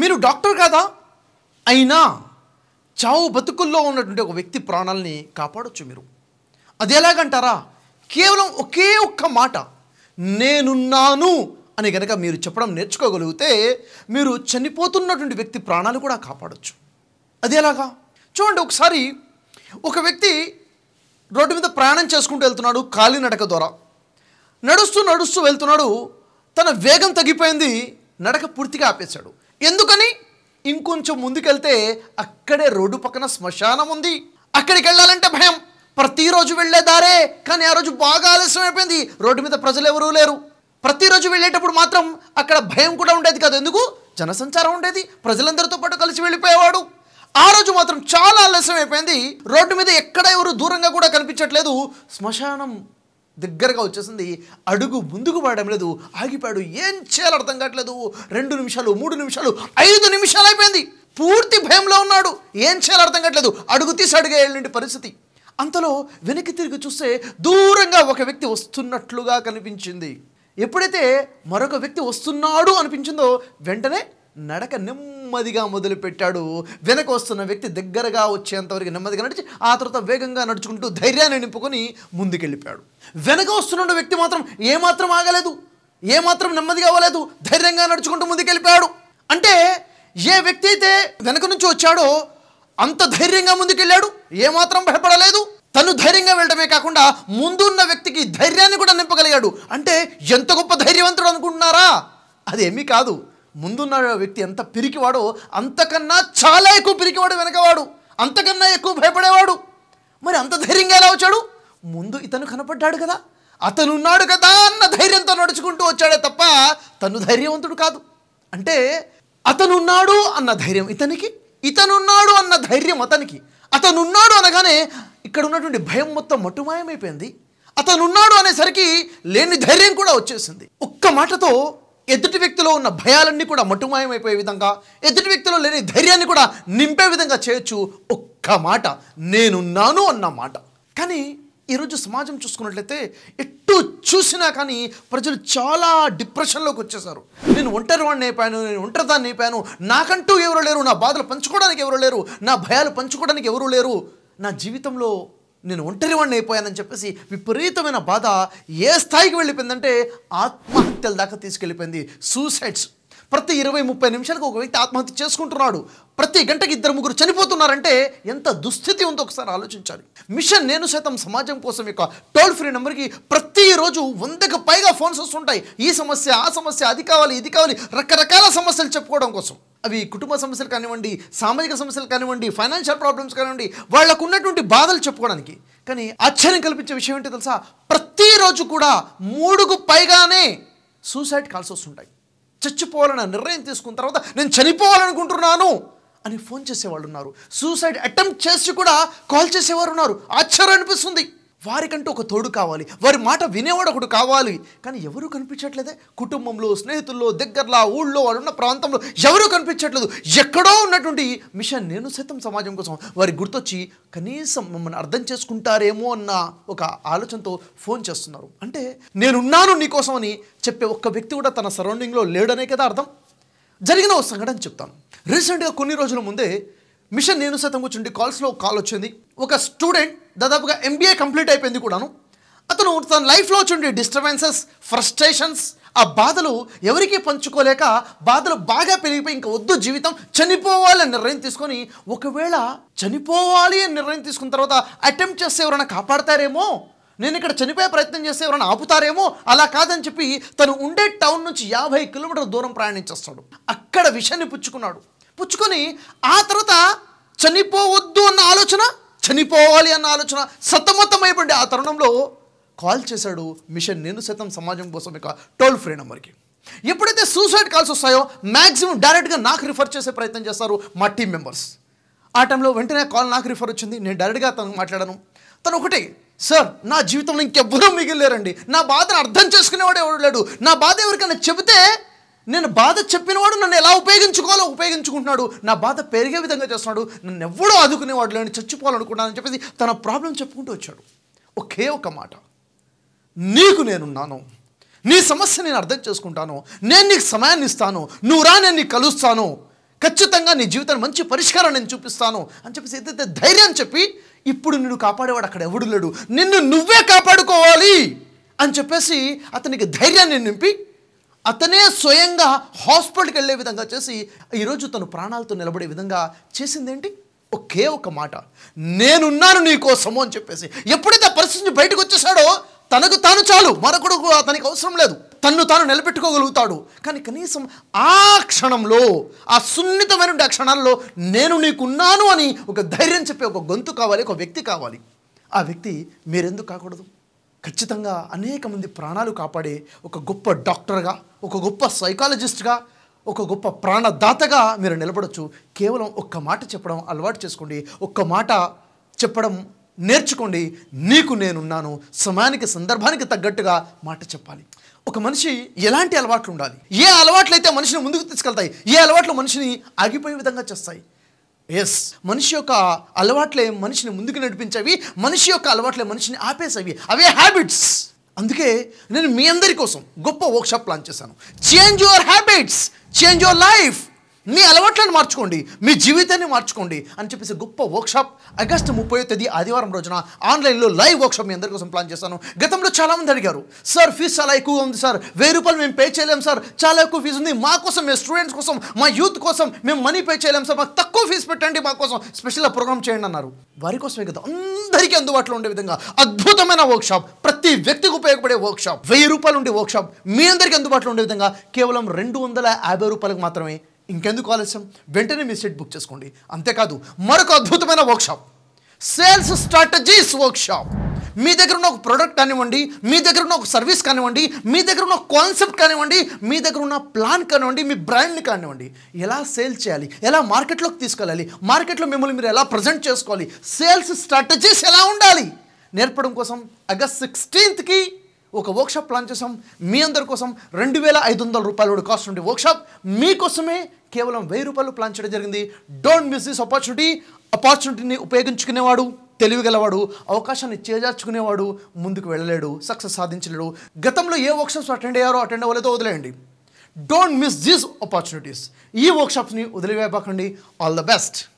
మీరు డాక్టర్ కాదా అయినా చావు బతుకుల్లో ఉన్నటువంటి ఒక వ్యక్తి ప్రాణాలని కాపాడొచ్చు మీరు అది ఎలాగంటారా కేవలం ఒకే ఒక్క మాట నేనున్నాను అని కనుక మీరు చెప్పడం నేర్చుకోగలిగితే మీరు చనిపోతున్నటువంటి వ్యక్తి ప్రాణాలు కూడా కాపాడొచ్చు అది ఎలాగా చూడండి ఒకసారి ఒక వ్యక్తి రోడ్డు మీద ప్రయాణం చేసుకుంటూ వెళ్తున్నాడు నడక ద్వారా నడుస్తూ నడుస్తూ వెళ్తున్నాడు తన వేగం తగ్గిపోయింది నడక పూర్తిగా ఆపేశాడు ఎందుకని ఇంకొంచెం ముందుకెళ్తే అక్కడే రోడ్డు పక్కన శ్మశానం ఉంది అక్కడికి వెళ్ళాలంటే భయం ప్రతిరోజు వెళ్ళే దారే కానీ ఆ రోజు బాగా ఆలస్యం అయిపోయింది రోడ్డు మీద ప్రజలు ఎవరూ లేరు ప్రతిరోజు వెళ్ళేటప్పుడు మాత్రం అక్కడ భయం కూడా ఉండేది కాదు ఎందుకు జనసంచారం ఉండేది ప్రజలందరితో పాటు కలిసి వెళ్ళిపోయేవాడు ఆ రోజు మాత్రం చాలా ఆలస్యం అయిపోయింది రోడ్డు మీద ఎక్కడ ఎవరు దూరంగా కూడా కనిపించట్లేదు శ్మశానం దగ్గరగా వచ్చేసింది అడుగు ముందుకు పడడం లేదు ఆగిపోయాడు ఏం చేయాలి అర్థం కావట్లేదు రెండు నిమిషాలు మూడు నిమిషాలు ఐదు నిమిషాలు అయిపోయింది పూర్తి భయంలో ఉన్నాడు ఏం చేయాలి అర్థం కావట్లేదు అడుగు తీసి వెళ్ళిన పరిస్థితి అంతలో వెనక్కి తిరిగి చూస్తే దూరంగా ఒక వ్యక్తి వస్తున్నట్లుగా కనిపించింది ఎప్పుడైతే మరొక వ్యక్తి వస్తున్నాడు అనిపించిందో వెంటనే నడక నెమ్మ నెమ్మదిగా మొదలుపెట్టాడు వెనక వస్తున్న వ్యక్తి దగ్గరగా వచ్చేంతవరకు నెమ్మదిగా నడిచి ఆ తర్వాత వేగంగా నడుచుకుంటూ ధైర్యాన్ని నింపుకొని ముందుకెళ్ళిపోయాడు వెనక వస్తున్న వ్యక్తి మాత్రం ఏమాత్రం ఆగలేదు ఏమాత్రం నెమ్మదిగా అవ్వలేదు ధైర్యంగా నడుచుకుంటూ ముందుకెళ్ళిపోయాడు అంటే ఏ వ్యక్తి అయితే వెనక నుంచి వచ్చాడో అంత ధైర్యంగా ముందుకెళ్ళాడు ఏమాత్రం భయపడలేదు తను ధైర్యంగా వెళ్ళడమే కాకుండా ముందున్న వ్యక్తికి ధైర్యాన్ని కూడా నింపగలిగాడు అంటే ఎంత గొప్ప ధైర్యవంతుడు అనుకుంటున్నారా అదేమీ కాదు ముందున్న వ్యక్తి ఎంత పిరికివాడో అంతకన్నా చాలా ఎక్కువ పిరికివాడు వెనకవాడు అంతకన్నా ఎక్కువ భయపడేవాడు మరి అంత ధైర్యంగా ఎలా వచ్చాడు ముందు ఇతను కనపడ్డాడు కదా అతనున్నాడు కదా అన్న ధైర్యంతో నడుచుకుంటూ వచ్చాడే తప్ప తను ధైర్యవంతుడు కాదు అంటే అతనున్నాడు అన్న ధైర్యం ఇతనికి ఇతనున్నాడు అన్న ధైర్యం అతనికి అతనున్నాడు అనగానే ఇక్కడ ఉన్నటువంటి భయం మొత్తం మటుమాయమైపోయింది అతనున్నాడు అనేసరికి లేని ధైర్యం కూడా వచ్చేసింది ఒక్క మాటతో ఎదుటి వ్యక్తిలో ఉన్న భయాలన్నీ కూడా మటుమాయమైపోయే విధంగా ఎదుటి వ్యక్తిలో లేని ధైర్యాన్ని కూడా నింపే విధంగా చేయొచ్చు ఒక్క మాట నేనున్నాను అన్న మాట కానీ ఈరోజు సమాజం చూసుకున్నట్లయితే ఎటు చూసినా కానీ ప్రజలు చాలా డిప్రెషన్లోకి వచ్చేసారు నేను ఒంటరి వాడిని అయిపోయాను నేను ఒంటరిదాన్ని అయిపోయాను నాకంటూ ఎవరు లేరు నా బాధలు పంచుకోవడానికి ఎవరు లేరు నా భయాలు పంచుకోవడానికి ఎవరు లేరు నా జీవితంలో నేను ఒంటరివాడిని అయిపోయానని చెప్పేసి విపరీతమైన బాధ ఏ స్థాయికి వెళ్ళిపోయిందంటే ఆత్మహత్యల దాకా తీసుకెళ్ళిపోయింది సూసైడ్స్ ప్రతి ఇరవై ముప్పై నిమిషాలకు ఒక వ్యక్తి ఆత్మహత్య చేసుకుంటున్నాడు ప్రతి గంటకి ఇద్దరు ముగ్గురు చనిపోతున్నారంటే ఎంత దుస్థితి ఉందో ఒకసారి ఆలోచించాలి మిషన్ నేను సైతం సమాజం కోసం యొక్క టోల్ ఫ్రీ నెంబర్కి ప్రతిరోజు వందకు పైగా ఫోన్స్ వస్తుంటాయి ఈ సమస్య ఆ సమస్య అది కావాలి ఇది కావాలి రకరకాల సమస్యలు చెప్పుకోవడం కోసం అవి కుటుంబ సమస్యలు కానివ్వండి సామాజిక సమస్యలు కానివ్వండి ఫైనాన్షియల్ ప్రాబ్లమ్స్ కానివ్వండి వాళ్ళకు ఉన్నటువంటి బాధలు చెప్పుకోవడానికి కానీ ఆశ్చర్యం కల్పించే విషయం ఏంటి తెలుసా ప్రతిరోజు కూడా మూడుకు పైగానే సూసైడ్ కాల్స్ వస్తుంటాయి చచ్చిపోవాలని నిర్ణయం తీసుకున్న తర్వాత నేను చనిపోవాలనుకుంటున్నాను అని ఫోన్ చేసేవాళ్ళు ఉన్నారు సూసైడ్ అటెంప్ట్ చేసి కూడా కాల్ చేసేవారు ఉన్నారు ఆశ్చర్యం అనిపిస్తుంది వారికంటూ ఒక తోడు కావాలి వారి మాట వినేవాడు ఒకడు కావాలి కానీ ఎవరూ కనిపించట్లేదే కుటుంబంలో స్నేహితుల్లో దగ్గరలో ఊళ్ళో వాళ్ళున్న ప్రాంతంలో ఎవరూ కనిపించట్లేదు ఎక్కడో ఉన్నటువంటి మిషన్ నేను సైతం సమాజం కోసం వారి గుర్తొచ్చి కనీసం మమ్మల్ని అర్థం చేసుకుంటారేమో అన్న ఒక ఆలోచనతో ఫోన్ చేస్తున్నారు అంటే నేనున్నాను నీకోసం అని చెప్పే ఒక్క వ్యక్తి కూడా తన సరౌండింగ్లో లేడనే కదా అర్థం జరిగిన ఒక సంఘటన చెప్తాను రీసెంట్గా కొన్ని రోజుల ముందే మిషన్ నేను సైతం కూర్చుండి కాల్స్లో కాల్ వచ్చింది ఒక స్టూడెంట్ దాదాపుగా ఎంబీఏ కంప్లీట్ అయిపోయింది కూడాను అతను తన లైఫ్లో చూండి డిస్టర్బెన్సెస్ ఫ్రస్ట్రేషన్స్ ఆ బాధలు ఎవరికీ పంచుకోలేక బాధలు బాగా పెరిగిపోయి ఇంకా వద్దు జీవితం చనిపోవాలని నిర్ణయం తీసుకొని ఒకవేళ చనిపోవాలి అని నిర్ణయం తీసుకున్న తర్వాత అటెంప్ట్ చేస్తే ఎవరైనా కాపాడతారేమో నేను ఇక్కడ చనిపోయే ప్రయత్నం చేస్తే ఎవరైనా ఆపుతారేమో అలా కాదని చెప్పి తను ఉండే టౌన్ నుంచి యాభై కిలోమీటర్ల దూరం ప్రయాణించేస్తాడు అక్కడ విషయాన్ని పుచ్చుకున్నాడు పుచ్చుకొని ఆ తర్వాత చనిపోవద్దు అన్న ఆలోచన చనిపోవాలి అన్న ఆలోచన సతమతమైపడి ఆ తరుణంలో కాల్ చేశాడు మిషన్ నేను సైతం సమాజం కోసం ఇక టోల్ ఫ్రీ నెంబర్కి ఎప్పుడైతే సూసైడ్ కాల్స్ వస్తాయో మ్యాక్సిమం డైరెక్ట్గా నాకు రిఫర్ చేసే ప్రయత్నం చేస్తారు మా టీం మెంబర్స్ ఆ టైంలో వెంటనే కాల్ నాకు రిఫర్ వచ్చింది నేను డైరెక్ట్గా తను మాట్లాడాను తను ఒకటి సార్ నా జీవితంలో ఇంకెవ్వరూ మిగిలేరండి నా బాధను అర్థం చేసుకునేవాడు ఎవరు లేడు నా బాధ ఎవరికైనా చెబితే నేను బాధ చెప్పినవాడు నన్ను ఎలా ఉపయోగించుకోవాలో ఉపయోగించుకుంటున్నాడు నా బాధ పెరిగే విధంగా చేస్తున్నాడు నన్ను ఎవడో ఆదుకునేవాడు లేని చచ్చిపోవాలనుకున్నానని చెప్పేసి తన ప్రాబ్లం చెప్పుకుంటూ వచ్చాడు ఒకే ఒక మాట నీకు నేనున్నాను నీ సమస్య నేను అర్థం చేసుకుంటాను నేను నీకు సమయాన్ని ఇస్తాను నువ్వు రా నేను నీకు కలుస్తాను ఖచ్చితంగా నీ జీవితాన్ని మంచి పరిష్కారం నేను చూపిస్తాను అని చెప్పేసి ఏదైతే ధైర్యం చెప్పి ఇప్పుడు నిన్ను కాపాడేవాడు అక్కడ ఎవడు లేడు నిన్ను నువ్వే కాపాడుకోవాలి అని చెప్పేసి అతనికి ధైర్యాన్ని నింపి అతనే స్వయంగా హాస్పిటల్కి వెళ్ళే విధంగా చేసి ఈరోజు తను ప్రాణాలతో నిలబడే విధంగా చేసిందేంటి ఒకే ఒక మాట నేనున్నాను నీ కోసము అని చెప్పేసి ఎప్పుడైతే పరిస్థితి బయటకు వచ్చేసాడో తనకు తాను చాలు మరొకడు అతనికి అవసరం లేదు తన్ను తాను నిలబెట్టుకోగలుగుతాడు కానీ కనీసం ఆ క్షణంలో ఆ సున్నితమైన ఆ క్షణాల్లో నేను నీకున్నాను అని ఒక ధైర్యం చెప్పే ఒక గొంతు కావాలి ఒక వ్యక్తి కావాలి ఆ వ్యక్తి మీరెందుకు కాకూడదు ఖచ్చితంగా అనేక మంది ప్రాణాలు కాపాడే ఒక గొప్ప డాక్టర్గా ఒక గొప్ప సైకాలజిస్ట్గా ఒక గొప్ప ప్రాణదాతగా మీరు నిలబడచ్చు కేవలం ఒక్క మాట చెప్పడం అలవాటు చేసుకోండి ఒక్క మాట చెప్పడం నేర్చుకోండి నీకు నేనున్నాను సమయానికి సందర్భానికి తగ్గట్టుగా మాట చెప్పాలి ఒక మనిషి ఎలాంటి అలవాట్లు ఉండాలి ఏ అలవాట్లు అయితే మనిషిని ముందుకు తీసుకెళ్తాయి ఏ అలవాట్లు మనిషిని ఆగిపోయే విధంగా చేస్తాయి ఎస్ మనిషి యొక్క అలవాట్లే మనిషిని ముందుకు నడిపించవి మనిషి యొక్క అలవాట్లే మనిషిని ఆపేసేవి అవే హ్యాబిట్స్ అందుకే నేను మీ అందరి కోసం గొప్ప వర్క్షాప్ ప్లాన్ చేశాను change your habits change your life మీ అలవాట్లను మార్చుకోండి మీ జీవితాన్ని మార్చుకోండి అని చెప్పేసి గొప్ప వర్క్షాప్ ఆగస్టు ముప్పై తేదీ ఆదివారం రోజున ఆన్లైన్లో లైవ్ వర్క్షాప్ మీ అందరి కోసం ప్లాన్ చేస్తాను గతంలో చాలామంది అడిగారు సార్ ఫీజు చాలా ఎక్కువగా ఉంది సార్ వెయ్యి రూపాయలు మేము పే చేయలేము సార్ చాలా ఎక్కువ ఫీజు ఉంది మా కోసం మేము స్టూడెంట్స్ కోసం మా యూత్ కోసం మేము మనీ పే చేయలేము సార్ మాకు తక్కువ ఫీజు పెట్టండి మా కోసం స్పెషల్గా ప్రోగ్రామ్ చేయండి అన్నారు వారి కోసమే కదా అందరికీ అందుబాటులో ఉండే విధంగా అద్భుతమైన వర్క్షాప్ ప్రతి వ్యక్తికి ఉపయోగపడే వర్క్షాప్ వెయ్యి రూపాయలు ఉండే వర్క్షాప్ మీ అందరికీ అందుబాటులో ఉండే విధంగా కేవలం రెండు వందల యాభై రూపాయలకు మాత్రమే ఇంకెందుకు ఆలస్యం వెంటనే మీ సీట్ బుక్ చేసుకోండి అంతేకాదు మరొక అద్భుతమైన వర్క్షాప్ సేల్స్ స్ట్రాటజీస్ వర్క్షాప్ మీ దగ్గర ఉన్న ఒక ప్రోడక్ట్ కానివ్వండి మీ దగ్గర ఉన్న ఒక సర్వీస్ కానివ్వండి మీ దగ్గర ఉన్న కాన్సెప్ట్ కానివ్వండి మీ దగ్గర ఉన్న ప్లాన్ కానివ్వండి మీ బ్రాండ్ని కానివ్వండి ఎలా సేల్ చేయాలి ఎలా మార్కెట్లోకి తీసుకెళ్ళాలి మార్కెట్లో మిమ్మల్ని మీరు ఎలా ప్రజెంట్ చేసుకోవాలి సేల్స్ స్ట్రాటజీస్ ఎలా ఉండాలి నేర్పడం కోసం ఆగస్ట్ సిక్స్టీన్త్కి ఒక వర్క్షాప్ ప్లాన్ చేసాం మీ అందరి కోసం రెండు వేల ఐదు వందల రూపాయలు కాస్ట్ ఉండే వర్క్షాప్ మీకోసమే కేవలం వెయ్యి రూపాయలు ప్లాన్ చేయడం జరిగింది డోంట్ మిస్ దిస్ ఆపర్చునిటీ ఆపర్చునిటీని ఉపయోగించుకునేవాడు తెలివిగలవాడు అవకాశాన్ని చేజార్చుకునేవాడు ముందుకు వెళ్ళలేడు సక్సెస్ సాధించలేడు గతంలో ఏ వర్క్షాప్స్ అటెండ్ అయ్యారో అటెండ్ అవ్వలేదో వదిలేయండి డోంట్ మిస్ దిస్ ఆపర్చునిటీస్ ఈ వర్క్షాప్స్ని వదిలివేయబాకండి ఆల్ ద బెస్ట్